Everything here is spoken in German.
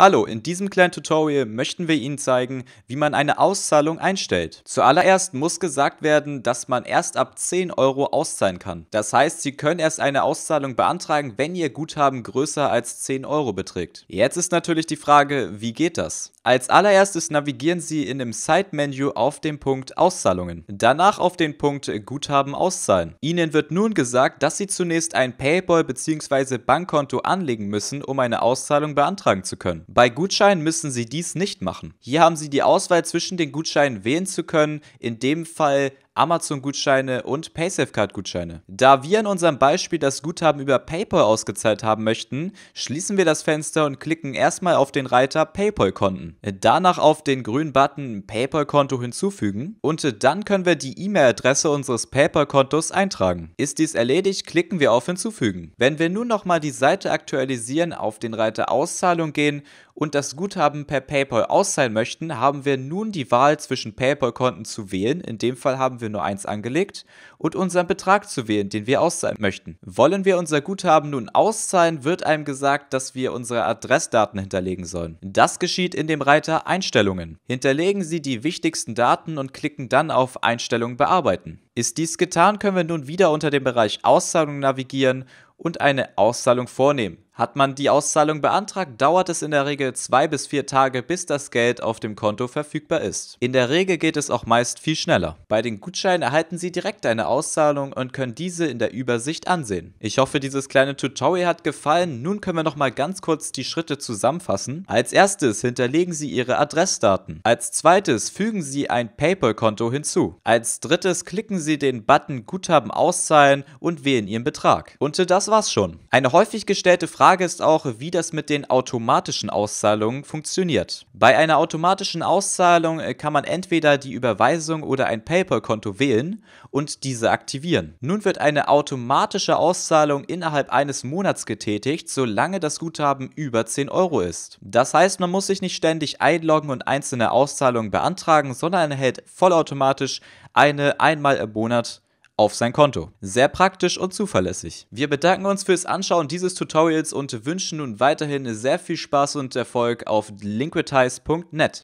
Hallo, in diesem kleinen Tutorial möchten wir Ihnen zeigen, wie man eine Auszahlung einstellt. Zuallererst muss gesagt werden, dass man erst ab 10 Euro auszahlen kann. Das heißt, Sie können erst eine Auszahlung beantragen, wenn Ihr Guthaben größer als 10 Euro beträgt. Jetzt ist natürlich die Frage, wie geht das? Als allererstes navigieren Sie in dem Side-Menü auf den Punkt Auszahlungen, danach auf den Punkt Guthaben auszahlen. Ihnen wird nun gesagt, dass Sie zunächst ein Paypal bzw. Bankkonto anlegen müssen, um eine Auszahlung beantragen zu können. Bei Gutscheinen müssen Sie dies nicht machen. Hier haben Sie die Auswahl zwischen den Gutscheinen wählen zu können, in dem Fall Amazon-Gutscheine und PaySafeCard-Gutscheine. Da wir in unserem Beispiel das Guthaben über PayPal ausgezahlt haben möchten, schließen wir das Fenster und klicken erstmal auf den Reiter PayPal-Konten. Danach auf den grünen Button PayPal-Konto hinzufügen und dann können wir die E-Mail-Adresse unseres PayPal-Kontos eintragen. Ist dies erledigt, klicken wir auf Hinzufügen. Wenn wir nun nochmal die Seite aktualisieren, auf den Reiter Auszahlung gehen und das Guthaben per PayPal auszahlen möchten, haben wir nun die Wahl zwischen PayPal-Konten zu wählen. In dem Fall haben wir nur eins angelegt und unseren Betrag zu wählen, den wir auszahlen möchten. Wollen wir unser Guthaben nun auszahlen, wird einem gesagt, dass wir unsere Adressdaten hinterlegen sollen. Das geschieht in dem Reiter Einstellungen. Hinterlegen Sie die wichtigsten Daten und klicken dann auf Einstellungen bearbeiten. Ist dies getan, können wir nun wieder unter dem Bereich Auszahlung navigieren und eine Auszahlung vornehmen. Hat man die Auszahlung beantragt, dauert es in der Regel zwei bis vier Tage, bis das Geld auf dem Konto verfügbar ist. In der Regel geht es auch meist viel schneller. Bei den Gutscheinen erhalten Sie direkt eine Auszahlung und können diese in der Übersicht ansehen. Ich hoffe, dieses kleine Tutorial hat gefallen. Nun können wir nochmal ganz kurz die Schritte zusammenfassen. Als erstes hinterlegen Sie Ihre Adressdaten. Als zweites fügen Sie ein PayPal-Konto hinzu. Als drittes klicken Sie den Button Guthaben auszahlen und wählen Ihren Betrag. Und das war's schon. Eine häufig gestellte Frage Frage ist auch, wie das mit den automatischen Auszahlungen funktioniert. Bei einer automatischen Auszahlung äh, kann man entweder die Überweisung oder ein PayPal-Konto wählen und diese aktivieren. Nun wird eine automatische Auszahlung innerhalb eines Monats getätigt, solange das Guthaben über 10 Euro ist. Das heißt, man muss sich nicht ständig einloggen und einzelne Auszahlungen beantragen, sondern erhält vollautomatisch eine einmal im Monat auf sein Konto. Sehr praktisch und zuverlässig. Wir bedanken uns fürs Anschauen dieses Tutorials und wünschen nun weiterhin sehr viel Spaß und Erfolg auf liquitize.net.